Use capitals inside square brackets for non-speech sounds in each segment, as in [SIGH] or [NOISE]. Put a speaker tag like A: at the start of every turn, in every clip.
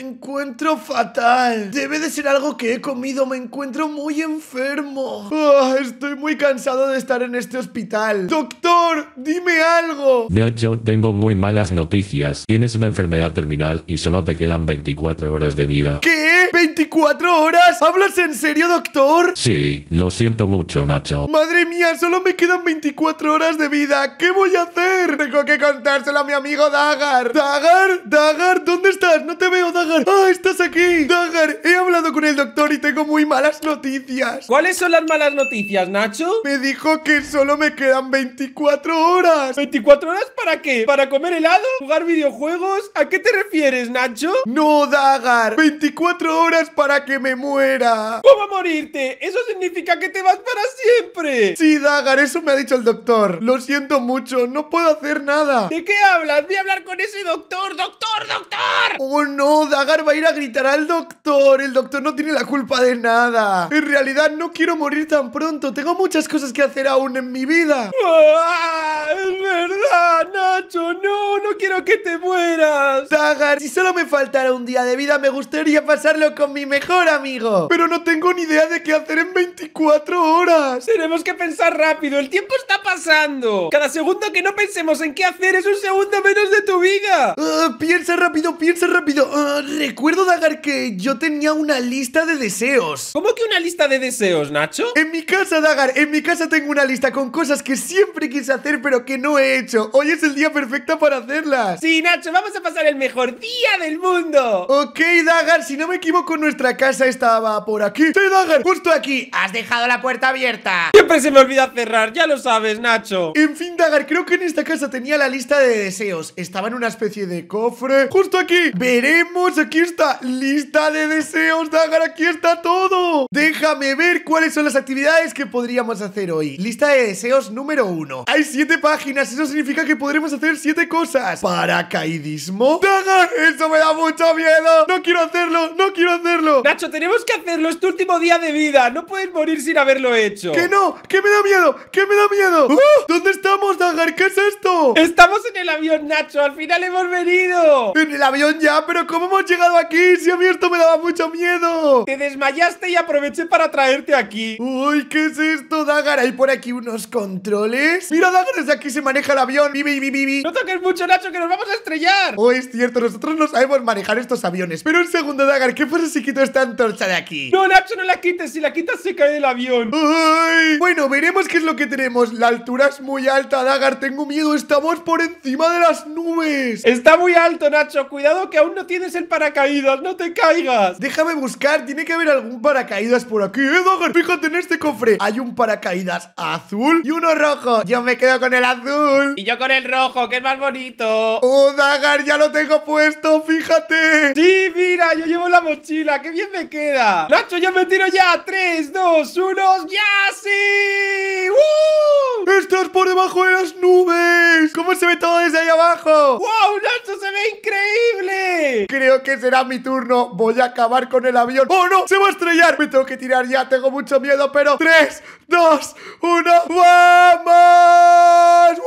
A: encuentro fatal. Debe de ser algo que he comido. Me encuentro muy enfermo. Ah, estoy muy cansado de estar en este hospital. Doctor, dime algo. De hecho, tengo muy malas noticias. Tienes una enfermedad terminal y solo te quedan 24 horas de vida. ¿Qué? 24 horas. ¿Hablas en serio, doctor? Sí, lo siento mucho, Nacho. Madre mía, solo me quedan 24 horas de vida. ¿Qué voy a hacer? Tengo que contárselo a mi amigo Dagar. Dagar, Dagar, ¿dónde estás? No te veo, Dagar. Ah, estás aquí. Dagar, he hablado el doctor y tengo muy malas noticias. ¿Cuáles son las malas noticias, Nacho? Me dijo que solo me quedan 24 horas. ¿24 horas para qué? ¿Para comer helado? ¿Jugar videojuegos? ¿A qué te refieres, Nacho? No, Dagar. 24 horas para que me muera. ¿Cómo morirte? Eso significa que te vas para siempre. Sí, Dagar, eso me ha dicho el doctor. Lo siento mucho, no puedo hacer nada. ¿De qué hablas? Voy a hablar con ese doctor, doctor, doctor. Oh, no, Dagar va a ir a gritar al doctor. El doctor no tiene tiene la culpa de nada. En realidad no quiero morir tan pronto. Tengo muchas cosas que hacer aún en mi vida. Ah, ¡Es verdad, Nacho! ¡No! ¡No quiero que te mueras! Dagar, si solo me faltara un día de vida, me gustaría pasarlo con mi mejor amigo. Pero no tengo ni idea de qué hacer en 24 horas. Tenemos que pensar rápido. El tiempo está pasando. Cada segundo que no pensemos en qué hacer es un segundo menos de tu vida. Ah, piensa rápido, piensa rápido. Ah, recuerdo, Dagar, que yo tenía una línea lista de deseos. ¿Cómo que una lista de deseos, Nacho? En mi casa, Dagar, en mi casa tengo una lista con cosas que siempre quise hacer pero que no he hecho. Hoy es el día perfecto para hacerlas. Sí, Nacho, vamos a pasar el mejor día del mundo. Ok, Dagar, si no me equivoco, nuestra casa estaba por aquí. Sí, Dagar, justo aquí. Has dejado la puerta abierta. Siempre se me olvida cerrar, ya lo sabes, Nacho. En fin, Dagar, creo que en esta casa tenía la lista de deseos. Estaba en una especie de cofre. Justo aquí. Veremos, aquí está. Lista de deseos, Dagar aquí está todo. Déjame ver cuáles son las actividades que podríamos hacer hoy. Lista de deseos número uno. Hay siete páginas, eso significa que podremos hacer siete cosas. Paracaidismo. ¡Dagan! ¡Eso me da mucho miedo! ¡No quiero hacerlo! ¡No quiero hacerlo! Nacho, tenemos que hacerlo. Es tu último día de vida. No puedes morir sin haberlo hecho. ¡Que no! ¡Que me da miedo! ¡Que me da miedo! Uh. ¿Dónde estamos, Dagar? ¿Qué es esto? Estamos en el avión, Nacho. Al final hemos venido. En el avión ya, pero ¿cómo hemos llegado aquí? Si a mí esto me daba mucho miedo. Te desmayaste y aproveché para traerte aquí. ¡Uy, qué es esto, Dagar! ¿Hay por aquí unos controles? ¡Mira, Dagar! Desde aquí se maneja el avión. ¡Bibi, Vivi, bibi! vivi. no toques mucho, Nacho, que nos vamos a estrellar! Oh, es cierto, nosotros no sabemos manejar estos aviones. Pero un segundo, Dagar, ¿qué pasa si quito esta antorcha de aquí? No, Nacho, no la quites. Si la quitas, se cae del avión. ¡Ay! Bueno, veremos qué es lo que tenemos. La altura es muy alta, Dagar. Tengo miedo. Estamos por encima de las nubes. Está muy alto, Nacho. Cuidado que aún no tienes el paracaídas. No te caigas. Déjame buscar tiene que haber algún paracaídas por aquí, ¿eh, Dagar, Fíjate en este cofre. Hay un paracaídas azul y uno rojo. Yo me quedo con el azul. Y yo con el rojo, que es más bonito. ¡Oh, Dagar, ya lo tengo puesto! ¡Fíjate! ¡Sí, mira! Yo llevo la mochila. ¡Qué bien me queda! ¡Nacho, yo me tiro ya! ¡Tres, dos, uno! ¡Ya sí! ¡Uh! ¡Estás por debajo de las nubes! ¿Cómo se ve todo desde ahí abajo? ¡Wow, Nacho, se ve increíble! Creo que será mi turno. Voy a acabar con el avión ¡Oh, no! ¡Se va a estrellar! Me tengo que tirar ya, tengo mucho miedo, pero... ¡Tres, dos, uno! ¡Vamos! ¡Wow!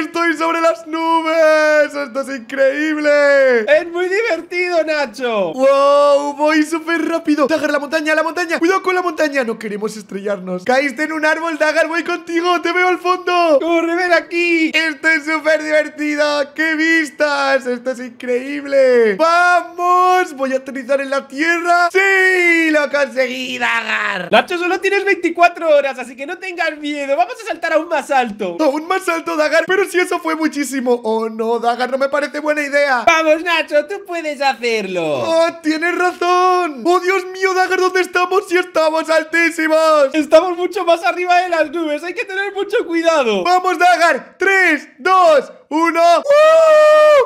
A: ¡Estoy sobre las nubes! ¡Esto es increíble! ¡Es muy divertido, Nacho! ¡Wow! ¡Voy súper rápido! ¡Dagar, la montaña, la montaña! ¡Cuidado con la montaña! No queremos estrellarnos. ¡Caíste en un árbol, Dagar! ¡Voy contigo! ¡Te veo al fondo! ¡Corre, ver aquí! ¡Esto es súper divertido! ¡Qué vistas! ¡Esto es increíble! ¡Vamos! Voy a aterrizar en la tierra. ¡Sí! ¡Lo conseguí, Dagar! Nacho, solo tienes 24 horas, así que no tengas miedo. Vamos a saltar aún más alto. un más alto, Dagar. Pero si eso fue muchísimo. Oh, no, Dagar, no me parece buena idea. Vamos, Nacho, tú puedes hacerlo. Oh, tienes razón. Oh, Dios mío, Dagar, ¿dónde estamos? Si estamos altísimos. Estamos mucho más arriba de las nubes. Hay que tener mucho cuidado. Vamos, Dagar. 3, 2, una. ¡Uh!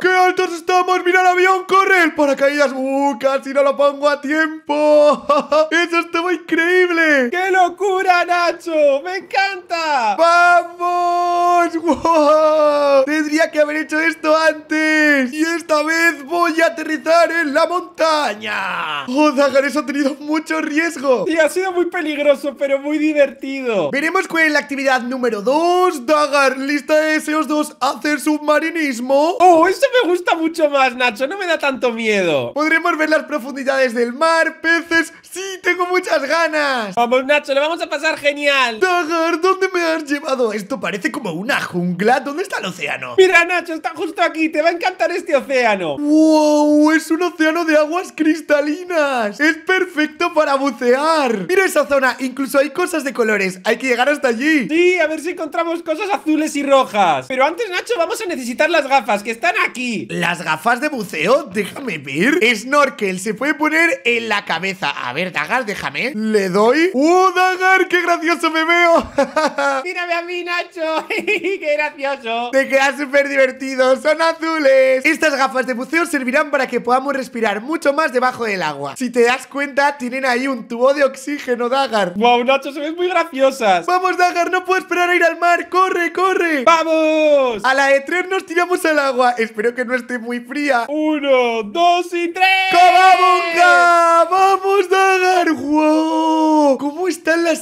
A: ¡Qué altos estamos! ¡Mira el avión! ¡Corre! ¡El paracaídas! ¡Uh! ¡Casi no lo pongo a tiempo! [LAUGHS] ¡Eso estuvo increíble! ¡Qué locura, Nacho! ¡Me encanta! ¡Vamos! [LAUGHS] ¡Wow! Tendría que haber hecho esto antes. Y esta vez voy a aterrizar en la montaña. ¡Oh, Dagar! Eso ha tenido mucho riesgo. Y ha sido muy peligroso, pero muy divertido. Veremos cuál es la actividad número 2. Dagar, lista de deseos dos! Hacer su submarinismo. ¡Oh, eso me gusta mucho más, Nacho! No me da tanto miedo. Podremos ver las profundidades del mar, peces. ¡Sí, tengo muchas ganas! Vamos, Nacho, le vamos a pasar genial. Dagar, ¿dónde me has llevado? Esto parece como una jungla. ¿Dónde está el océano? Mira, Nacho, está justo aquí. Te va a encantar este océano. ¡Wow! Es un océano de aguas cristalinas. Es perfecto para bucear. Mira esa zona. Incluso hay cosas de colores. Hay que llegar hasta allí. Sí, a ver si encontramos cosas azules y rojas. Pero antes, Nacho, vamos a necesitar las gafas que están aquí. ¿Las gafas de buceo? Déjame ver. Snorkel, se puede poner en la cabeza. A ver, Dagar, déjame. Le doy. ¡Uh, Dagar! ¡Qué gracioso me veo! [LAUGHS] ¡Mírame a mí, Nacho! [LAUGHS] ¡Qué gracioso! Te quedas súper divertido. ¡Son azules! Estas gafas de buceo servirán para que podamos respirar mucho más debajo del agua. Si te das cuenta, tienen ahí un tubo de oxígeno, Dagar. ¡Wow, Nacho! Se ven muy graciosas. ¡Vamos, Dagar! ¡No puedo esperar a ir al mar! ¡Corre, corre! ¡Vamos! ¡A la e nos tiramos al agua. Espero que no esté muy fría. Uno, dos y tres. ¡Cobabunga!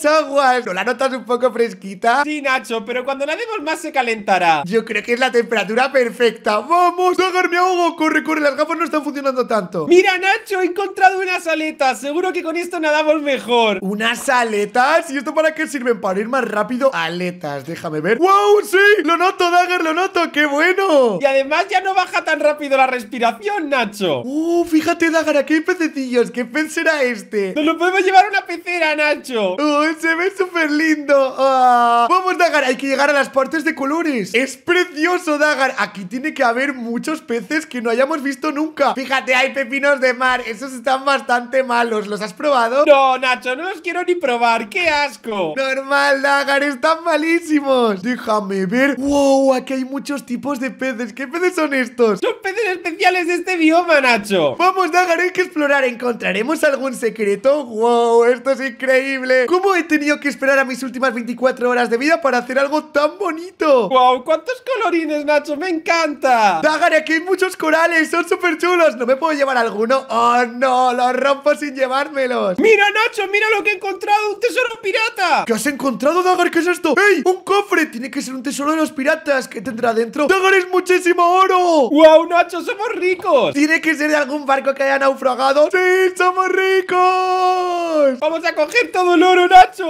A: aguas. ¿No la notas un poco fresquita? Sí, Nacho, pero cuando la demos más se calentará. Yo creo que es la temperatura perfecta. ¡Vamos! ¡Dagar, me ahogo! ¡Corre, corre! Las gafas no están funcionando tanto. Mira, Nacho, he encontrado unas aletas. Seguro que con esto nadamos mejor. ¿Unas aletas? ¿Y esto para qué sirven? Para ir más rápido. Aletas, déjame ver. ¡Wow! ¡Sí! ¡Lo noto, Dagar, ¡Lo noto! ¡Qué bueno! Y además ya no baja tan rápido la respiración, Nacho. ¡Uh! Fíjate, Dagar, aquí hay pececillos. ¿Qué pez será este? ¡Nos lo podemos llevar a una pecera, Nacho! ¡Oh! ¡Se ve súper lindo! Ah. ¡Vamos, Dagar! Hay que llegar a las partes de colores. ¡Es precioso, Dagar! Aquí tiene que haber muchos peces que no hayamos visto nunca. Fíjate, hay pepinos de mar. Esos están bastante malos. ¿Los has probado? No, Nacho, no los quiero ni probar. ¡Qué asco! Normal, Dagar. Están malísimos. Déjame ver. ¡Wow! Aquí hay muchos tipos de peces. ¿Qué peces son estos? Son peces especiales de este bioma, Nacho. Vamos, Dagar. Hay que explorar. ¿Encontraremos algún secreto? ¡Wow! Esto es increíble. ¿Cómo he tenido que esperar a mis últimas 24 horas de vida para hacer algo tan bonito? ¡Wow! ¡Cuántos colorines, Nacho! ¡Me encanta! ¡Dagar, aquí hay muchos corales! ¡Son súper chulos! ¿No me puedo llevar alguno? ¡Oh, no! ¡Los rompo sin llevármelos! ¡Mira, Nacho! ¡Mira lo que he encontrado! ¡Un tesoro pirata! ¿Qué has encontrado, Dagar? ¿Qué es esto? ¡Ey! ¡Un cofre! Tiene que ser un tesoro de los piratas. ¿Qué tendrá dentro? ¡Dagar es muchísimo oro! ¡Wow, Nacho! ¡Somos ricos! Tiene que ser de algún barco que haya naufragado. ¡Sí! ¡Somos ricos! ¡Vamos a coger todo el oro, Nacho! ¡Sí!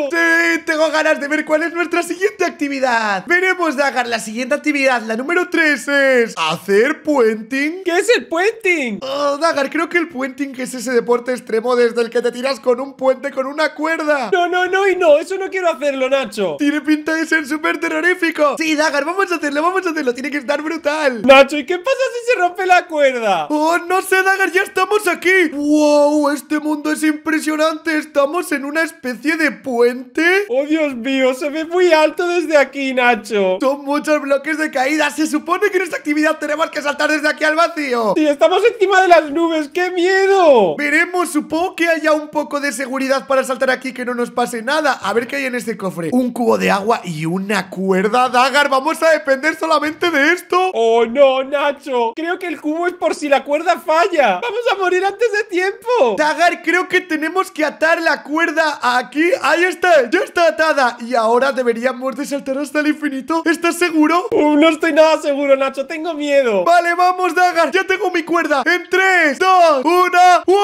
A: Tengo ganas de ver cuál es nuestra siguiente actividad. Veremos, Dagar, la siguiente actividad, la número 3 es... ¿Hacer puenting? ¿Qué es el puenting? Oh, Dagar, creo que el puenting es ese deporte extremo desde el que te tiras con un puente con una cuerda. No, no, no y no, eso no quiero hacerlo, Nacho. Tiene pinta de ser súper terrorífico. Sí, Dagar, vamos a hacerlo, vamos a hacerlo, tiene que estar brutal. Nacho, ¿y qué pasa si se rompe la cuerda? Oh, no sé, Dagar, ya estamos aquí. ¡Wow! Este mundo es impresionante. Estamos en una especie de puente? ¡Oh, Dios mío! Se ve muy alto desde aquí, Nacho. Son muchos bloques de caída. Se supone que en esta actividad tenemos que saltar desde aquí al vacío. Sí, estamos encima de las nubes. ¡Qué miedo! Veremos. Supongo que haya un poco de seguridad para saltar aquí que no nos pase nada. A ver qué hay en este cofre. Un cubo de agua y una cuerda Dagar. Vamos a depender solamente de esto. ¡Oh, no, Nacho! Creo que el cubo es por si la cuerda falla. ¡Vamos a morir antes de tiempo! Dagar, creo que tenemos que atar la cuerda aquí ahí está, ya está atada Y ahora deberíamos de saltar hasta el infinito ¿Estás seguro? no estoy nada seguro, Nacho, tengo miedo Vale, vamos, Dagar, ya tengo mi cuerda En 3, 2, 1 ¡Wow!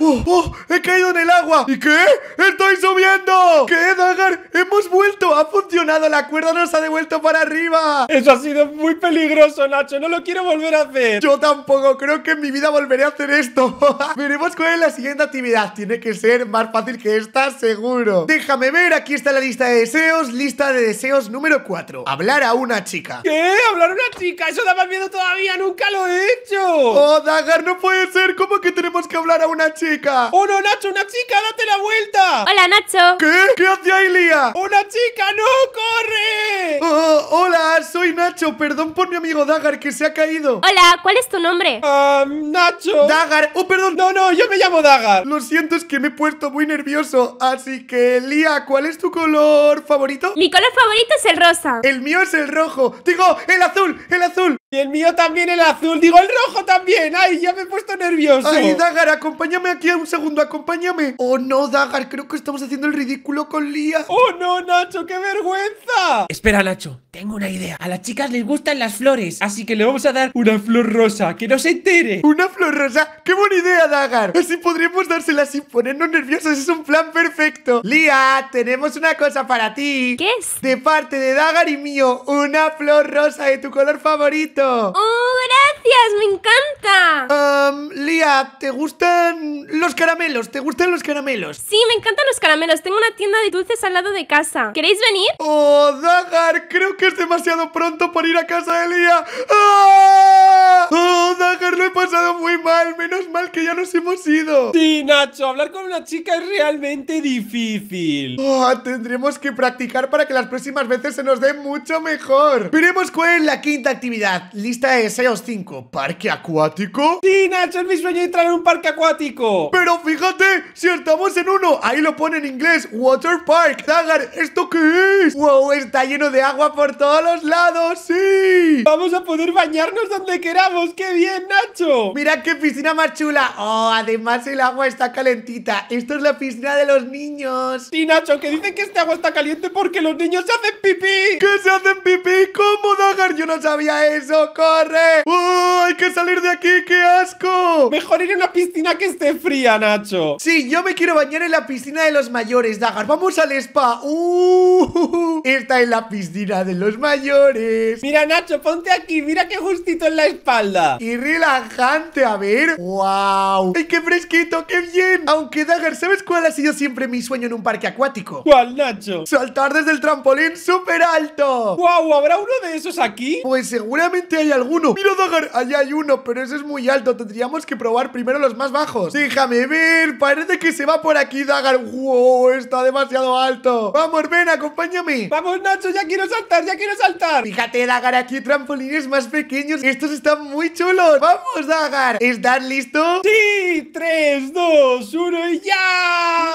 A: ¡Oh! oh! ¡He caído en el agua! ¿Y qué? ¡Estoy subiendo! ¿Qué, Dagar? ¡Hemos vuelto! ¡Ha funcionado! ¡La cuerda nos ha devuelto para arriba! Eso ha sido muy peligroso, Nacho. No lo quiero volver a hacer. Yo tampoco. Creo que en mi vida volveré a hacer esto. [LAUGHS] Veremos cuál es la siguiente actividad. Tiene que ser más fácil que esta, seguro. Déjame ver. Aquí está la lista de deseos. Lista de deseos número 4. Hablar a una chica. ¿Qué? ¿Hablar a una chica? Eso da más miedo todavía. Nunca lo he Oh, Dagar, no puede ser. ¿Cómo que tenemos que hablar a una chica? ¡Oh, no, Nacho! ¡Una chica! ¡Date la vuelta! Hola, Nacho. ¿Qué? ¿Qué hace ahí, Lía? ¡Una chica! ¡No! ¡Corre! Oh, hola, soy Nacho. Perdón por mi amigo Dagar que se ha caído. Hola, ¿cuál es tu nombre? Ah, Nacho. Dagar. Oh, perdón. No, no, yo me llamo Dagar. Lo siento, es que me he puesto muy nervioso. Así que, Lía, ¿cuál es tu color favorito? Mi color favorito es el rosa. El mío es el rojo. Digo, el azul, el azul. Y el mío también, el azul. Digo, el rojo también. Ay, ya me he puesto nervioso. Ay, Dagar, acompáñame aquí un segundo, acompáñame. Oh, no, Dagar, creo que estamos haciendo el ridículo con Lía. Oh, no, Nacho, qué vergüenza. Espera, Nacho. Tengo una idea. A las chicas les gustan las flores, así que le vamos a dar una flor rosa. ¡Que no se entere! ¿Una flor rosa? ¡Qué buena idea, Dagar! Así podríamos dársela sin ponernos nerviosos. Es un plan perfecto. Lía, tenemos una cosa para ti. ¿Qué es? De parte de Dagar y mío, una flor rosa de tu color favorito. ¡Oh, gracias! ¡Me encanta! Um, Lía, ¿te gustan los caramelos? ¿Te gustan los caramelos? Sí, me encantan los caramelos. Tengo una tienda de dulces al lado de casa. ¿Queréis venir? Oh, Dagar, creo que es demasiado pronto por ir a casa de Lía. ¡Ah! ¡Oh, Dagger, lo he pasado muy mal! Menos mal que ya nos hemos ido. Sí, Nacho, hablar con una chica es realmente difícil. Oh, tendremos que practicar para que las próximas veces se nos dé mucho mejor. Veremos cuál es la quinta actividad. Lista de deseos 5. ¿Parque acuático? Sí, Nacho, es mi sueño entrar en un parque acuático. Pero fíjate, si estamos en uno, ahí lo pone en inglés, Water Park. Dagger, ¿esto qué es? Wow, está lleno de agua por todos los lados, ¡sí! Vamos a poder bañarnos donde queramos, ¡qué bien, Nacho! Mira qué piscina más chula. Oh, además el agua está calentita. Esto es la piscina de los niños. Sí, Nacho, que dicen que este agua está caliente porque los niños se hacen pipí. ¡Que se hacen pipí? ¿Cómo, Dagar? Yo no sabía eso, corre. ¡Oh, hay que salir de aquí, qué asco! Mejor ir a una piscina que esté fría, Nacho. Sí, yo me quiero bañar en la piscina de los mayores, Dagar. Vamos al spa. Uh, [LAUGHS] esta es la piscina de los mayores. Mira, Nacho, ponte aquí. Mira qué justito en la espalda. Y relajante, a ver. ¡Wow! ¡Ay, qué fresquito! ¡Qué bien! Aunque, Dagger, ¿sabes cuál ha sido siempre mi sueño en un parque acuático? ¿Cuál, Nacho? Saltar desde el trampolín súper alto. ¡Wow! ¿Habrá uno de esos aquí? Pues seguramente hay alguno. Mira, Dagger, allá hay uno, pero ese es muy alto. Tendríamos que probar primero los más bajos. Déjame ver. Parece que se va por aquí, Dagar... ¡Wow! Está demasiado alto. Vamos, ven, acompáñame. Vamos, Nacho, ya quiero saltar, quiero saltar! Fíjate, Dagar, aquí trampolines más pequeños. Estos están muy chulos. ¡Vamos, Dagar! ¿Estás listo? ¡Sí! 3, 2, 1 y ya.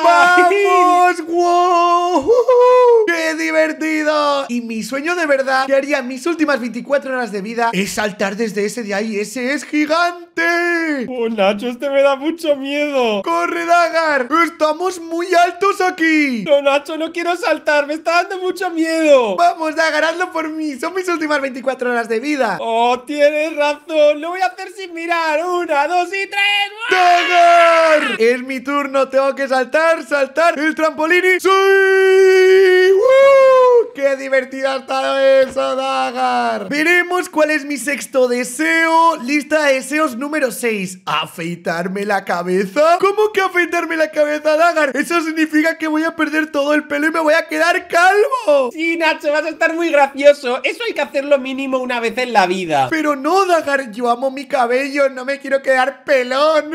A: ¡Vamos! [LAUGHS] ¡Wow! ¡Qué divertido! Y mi sueño de verdad que haría mis últimas 24 horas de vida es saltar desde ese de ahí. ¡Ese es gigante! ¡Oh, Nacho, este me da mucho miedo! ¡Corre, Dagar! ¡Estamos muy altos aquí! No, Nacho, no quiero saltar. Me está dando mucho miedo. ¡Vamos, Dagar, hazlo por mí! Son mis últimas 24 horas de vida. ¡Oh, tienes razón! Lo voy a hacer sin mirar. ¡Una, dos y tres! Es mi turno, tengo que saltar, saltar. ¡El trampolín! Y... ¡Sí! ¡Woo! ¡Qué divertido ha eso, Dagar! Veremos cuál es mi sexto deseo. Lista de deseos número 6. ¿Afeitarme la cabeza? ¿Cómo que afeitarme la cabeza, Dagar? Eso significa que voy a perder todo el pelo y me voy a quedar calvo. Sí, Nacho, vas a estar muy gracioso. Eso hay que hacerlo mínimo una vez en la vida. Pero no, Dagar, yo amo mi cabello. No me quiero quedar pelón.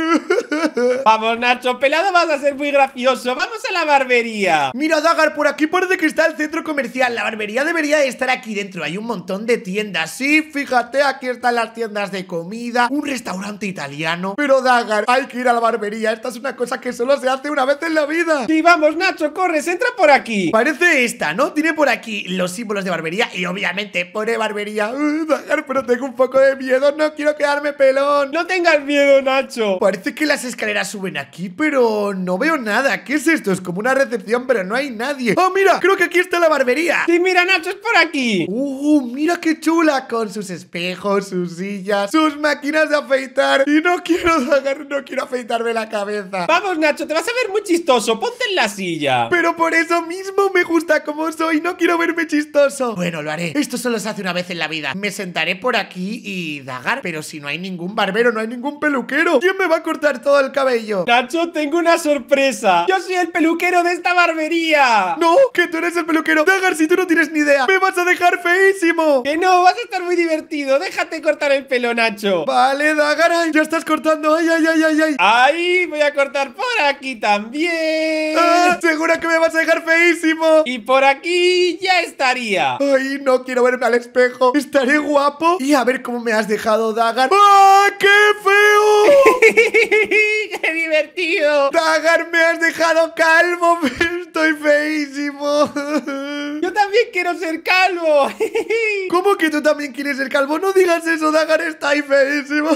A: [LAUGHS] Vamos, Nacho, pelado vas a ser muy gracioso. Vamos a la barbería. Mira, Dagar, por aquí parece que está el centro comercial la barbería debería estar aquí dentro. Hay un montón de tiendas. Sí, fíjate, aquí están las tiendas de comida, un restaurante italiano. Pero Dagar, hay que ir a la barbería. Esta es una cosa que solo se hace una vez en la vida. Sí, vamos, Nacho, corres, entra por aquí. Parece esta, ¿no? Tiene por aquí los símbolos de barbería y obviamente pone barbería. Dagar, pero tengo un poco de miedo, no quiero quedarme pelón. No tengas miedo, Nacho. Parece que las escaleras suben aquí, pero no veo nada. ¿Qué es esto? Es como una recepción, pero no hay nadie. ¡Oh, mira! Creo que aquí está la barbería. Y mira, Nacho, es por aquí! ¡Uh, mira qué chula! Con sus espejos, sus sillas, sus máquinas de afeitar. Y no quiero Dagar, no quiero afeitarme la cabeza. Vamos, Nacho, te vas a ver muy chistoso. Ponte en la silla. Pero por eso mismo me gusta como soy. No quiero verme chistoso. Bueno, lo haré. Esto solo se hace una vez en la vida. Me sentaré por aquí y dagar. Pero si no hay ningún barbero, no hay ningún peluquero. ¿Quién me va a cortar todo el cabello? Nacho, tengo una sorpresa. Yo soy el peluquero de esta barbería. No, que tú eres el peluquero. Dagar, si tú no tienes ni idea. ¡Me vas a dejar feísimo! ¡Que no! ¡Vas a estar muy divertido! ¡Déjate cortar el pelo, Nacho! Vale, Dagar, ya estás cortando. ¡Ay, ay, ay, ay, ay! ¡Ay! Voy a cortar por aquí también. Ah, ¡Segura que me vas a dejar feísimo! Y por aquí ya estaría. ¡Ay, no quiero verme al espejo! ¡Estaré guapo! Y a ver cómo me has dejado, Dagar. ¡Ah, qué feo! [LAUGHS] ¡Qué divertido! Dagar, me has dejado calvo. [LAUGHS] Estoy feísimo también quiero ser calvo. [LAUGHS] ¿Cómo que tú también quieres ser calvo? No digas eso, Dagar está ahí feísimo.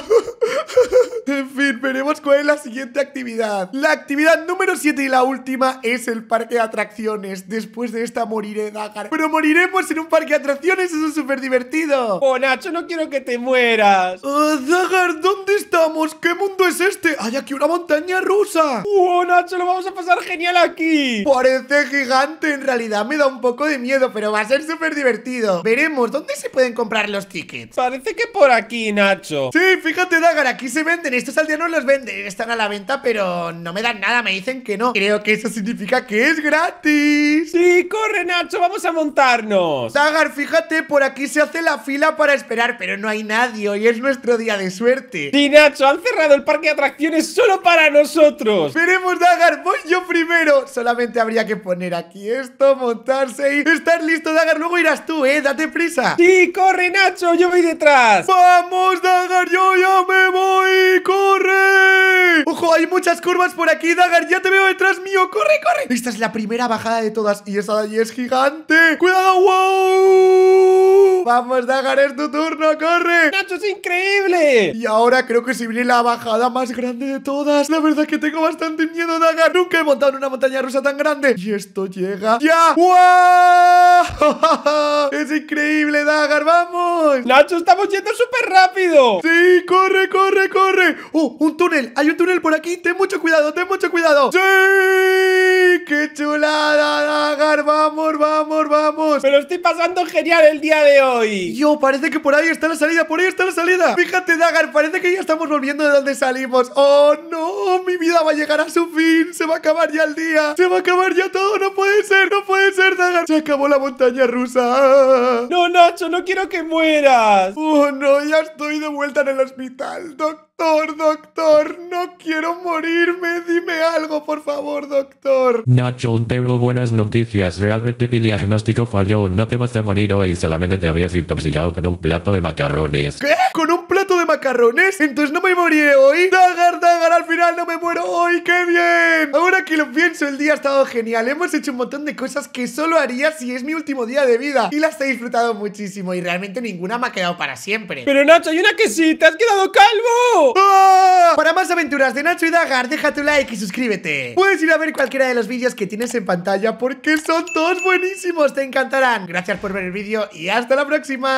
A: [LAUGHS] en fin, veremos cuál es la siguiente actividad. La actividad número 7 y la última es el parque de atracciones. Después de esta moriré, Dagar. Pero moriremos en un parque de atracciones, eso es súper divertido. Oh, Nacho, no quiero que te mueras. Oh, Dagar, ¿dónde estamos? ¿Qué mundo es este? Hay aquí una montaña rusa. Oh, Nacho, lo vamos a pasar genial aquí. Parece gigante, en realidad me da un poco de miedo miedo, pero va a ser súper divertido. Veremos, ¿dónde se pueden comprar los tickets? Parece que por aquí, Nacho. Sí, fíjate, Dagar, aquí se venden. Estos aldeanos los venden. Están a la venta, pero no me dan nada. Me dicen que no. Creo que eso significa que es gratis. Sí, corre, Nacho. Vamos a montarnos. Dagar, fíjate, por aquí se hace la fila para esperar, pero no hay nadie. Hoy es nuestro día de suerte. Sí, Nacho, han cerrado el parque de atracciones solo para nosotros. Veremos, Dagar. Voy yo primero. Solamente habría que poner aquí esto, montarse y estar listo, Dagar. Luego irás tú, ¿eh? Date prisa. Sí, corre, Nacho. Yo voy detrás. Vamos, Dagar. Yo ya me voy. Corre. Ojo, hay muchas curvas por aquí, Dagar. Ya te veo detrás mío. Corre, corre. Esta es la primera bajada de todas. Y esa de allí es gigante. Cuidado, wow. Vamos, Dagar. Es tu turno. Corre. Nacho, es increíble. Y ahora creo que se viene la bajada más grande de todas. La verdad que tengo bastante miedo, Dagar. Nunca he montado en una montaña rusa tan grande. Y esto llega ya. ¡Wow! [LAUGHS] ¡Es increíble, Dagar! ¡Vamos! ¡Nacho, estamos yendo súper rápido! ¡Sí! ¡Corre, corre, corre! ¡Oh! ¡Un túnel! ¡Hay un túnel por aquí! ¡Ten mucho cuidado! ¡Ten mucho cuidado! ¡Sí! ¡Qué chulada, Dagar! ¡Vamos, vamos, vamos! Pero estoy pasando genial el día de hoy! Yo, parece que por ahí está la salida, por ahí está la salida. Fíjate, Dagar, parece que ya estamos volviendo de donde salimos. ¡Oh, no! Mi vida va a llegar a su fin. Se va a acabar ya el día. Se va a acabar ya todo. No puede ser, no puede ser, Dagar. Se acabó la montaña rusa. No, Nacho, no quiero que mueras. Oh, no, ya estoy de vuelta en el hospital, doctor. Doctor, doctor, no quiero morirme. Dime algo, por favor, doctor. Nacho, tengo buenas noticias. Realmente mi diagnóstico falló. No te vas a morir hoy. Solamente te habías intoxicado con un plato de macarrones. ¿Qué? ¿Con un plato de macarrones? Entonces no me moriré hoy. Dagar, dagar, al final no me muero hoy. ¡Qué bien! Ahora que lo pienso, el día ha estado genial. Hemos hecho un montón de cosas que solo haría si es mi último día de vida. Y las he disfrutado muchísimo. Y realmente ninguna me ha quedado para siempre. Pero Nacho, hay una que sí. ¡Te has quedado calvo! ¡Ah! Para más aventuras de Nacho y Dagar, deja tu like y suscríbete. Puedes ir a ver cualquiera de los vídeos que tienes en pantalla porque son todos buenísimos, te encantarán. Gracias por ver el vídeo y hasta la próxima.